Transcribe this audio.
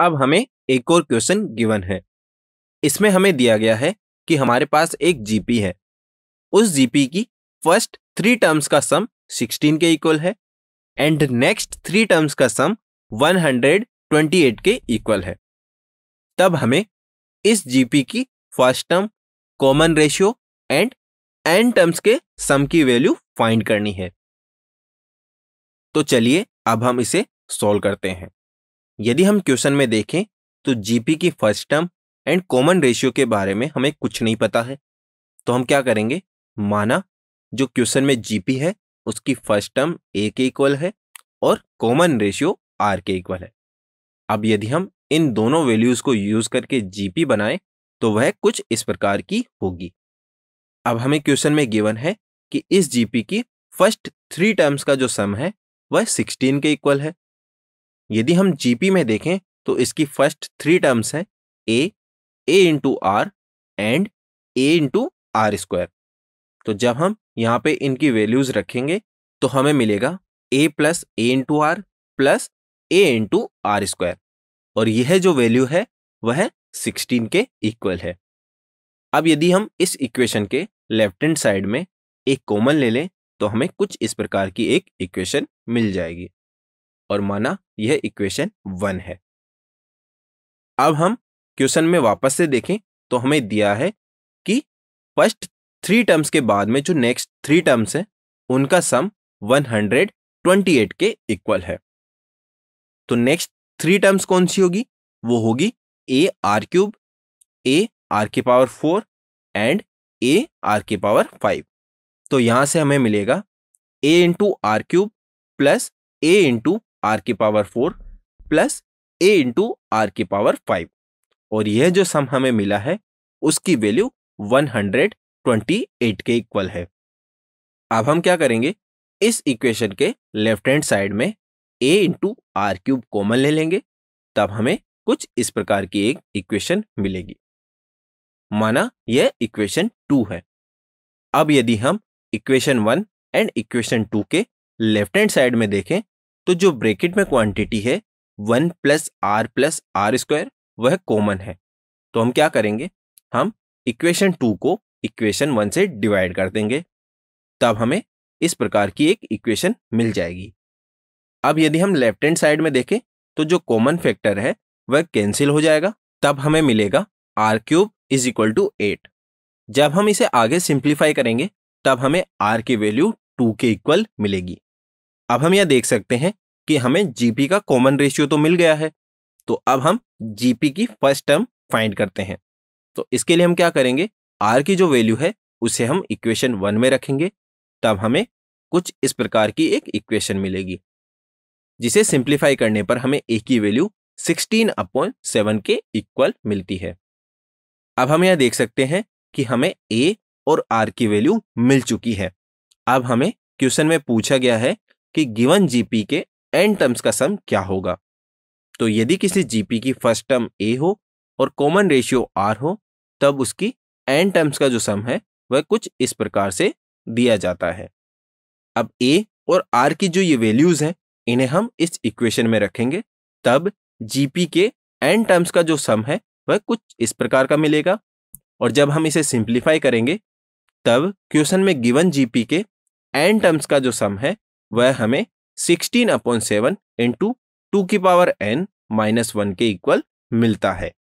अब हमें एक और क्वेश्चन गिवन है इसमें हमें दिया गया है कि हमारे पास एक जीपी है उस जीपी की फर्स्ट थ्री टर्म्स का सम 16 के इक्वल है एंड नेक्स्ट थ्री टर्म्स का सम 128 के इक्वल है तब हमें इस जीपी की first term common ratio and N terms के सम की वैल्यू फाइंड करनी है तो चलिए अब हम इसे सॉल्व करते हैं यदि हम क्वेश्चन में देखें तो जीपी की first term and common ratio के बारे में हमें कुछ नहीं पता है तो हम क्या करेंगे माना जो क्वेश्चन में जीपी है उसकी फर्स्ट टर्म ए के इक्वल है और कॉमन रेशियो आर के इक्वल है अब यदि हम इन दोनों वैल्यूज को यूज करके जीपी बनाएं तो वह कुछ इस प्रकार की होगी अब हमें क्वेश्चन में गिवन है कि इस जीपी की फर्स्ट थ्री टर्म्स का जो सम है वह सिक्सटीन के इक्वल है यदि हम जीपी में देखें तो इसकी फर्स्ट थ्री टर्म्स हैं A A into R and A into R square तो जब हम यहाँ पे इनकी वैल्यूज रखेंगे तो हमें मिलेगा A plus A into R plus A into R square और यह जो वैल्यू है वह सिक्सटीन के इक्वल है अब यदि हम इस इक्वेशन के लेफ्ट हैंड साइड में एक कॉमन ले लें तो हमें कुछ इस प्रकार की एक इक्वेशन मिल जाएगी और माना यह इक्वेशन वन है अब हम क्वेश्चन में वापस से देखें तो हमें दिया है कि फर्स्ट थ्री टर्म्स के बाद में जो नेक्स्ट थ्री टर्म्स हैं उनका सम 128 के इक्वल है तो नेक्स्ट थ्री टर्म्स कौन सी होगी वो होगी A R cube A R के power four and A R के पावर फाइव तो यहां से हमें मिलेगा A into R cube plus A into R की power four plus A into R की पावर फाइव और यह जो सम हमें मिला है उसकी वैल्यू 128 के इक्वल है अब हम क्या करेंगे इस इक्वेशन के लेफ्ट हैंड साइड में A into R cube common ले लेंगे तब हमें कुछ इस प्रकार की एक इक्वेशन मिलेगी माना यह इक्वेशन टू है अब यदि हम equation one and equation two के लेफ्ट हैंड साइड में देखें तो जो ब्रेकेट में क्वांटिटी है one plus r plus r square वह कॉमन है तो हम क्या करेंगे हम इक्वेशन टू को इक्वेशन वन से डिवाइड कर देंगे तब हमें इस प्रकार की एक इक्वेशन मिल जाएगी अब यदि हम लेफ्ट हैंड साइड में देखें तो जो कॉमन फैक्टर है वह कैंसिल हो जाएगा तब हमें मिलेगा r cube is equal to eight जब हम इसे आगे सिंप्लीफाई करेंगे तब हमें आर की वैल्यू टू के इक्वल मिलेगी अब हम यह देख सकते हैं कि हमें जीपी का कॉमन रेशियो तो मिल गया है तो अब हम जीपी की फर्स्ट टर्म फाइंड करते हैं तो इसके लिए हम क्या करेंगे आर की जो वैल्यू है उसे हम इक्वेशन वन में रखेंगे तब हमें कुछ इस प्रकार की एक इक्वेशन मिलेगी जिसे सिंप्लीफाई करने पर हमें ए की वैल्यू सिक्सटीन अपॉइंट सेवन के इक्वल मिलती है अब हम यह देख सकते हैं कि हमें ए और आर की वैल्यू मिल चुकी है अब हमें क्वेश्चन में पूछा गया है कि गिवन जीपी के एन टर्म्स का सम क्या होगा तो यदि किसी जीपी की फर्स्ट टर्म ए हो और कॉमन रेशियो आर हो तब उसकी एन टर्म्स का जो सम है वह कुछ इस प्रकार से दिया जाता है अब ए और आर की जो ये वैल्यूज हैं इन्हें हम इस इक्वेशन में रखेंगे तब जीपी के एन टर्म्स का जो सम है वह कुछ इस प्रकार का मिलेगा और जब हम इसे सिंप्लीफाई करेंगे तब क्वेश्चन में गिवन जीपी के एन टर्म्स का जो सम है वह हमें sixteen upon seven into two की पावर एन माइनस वन के इक्वल मिलता है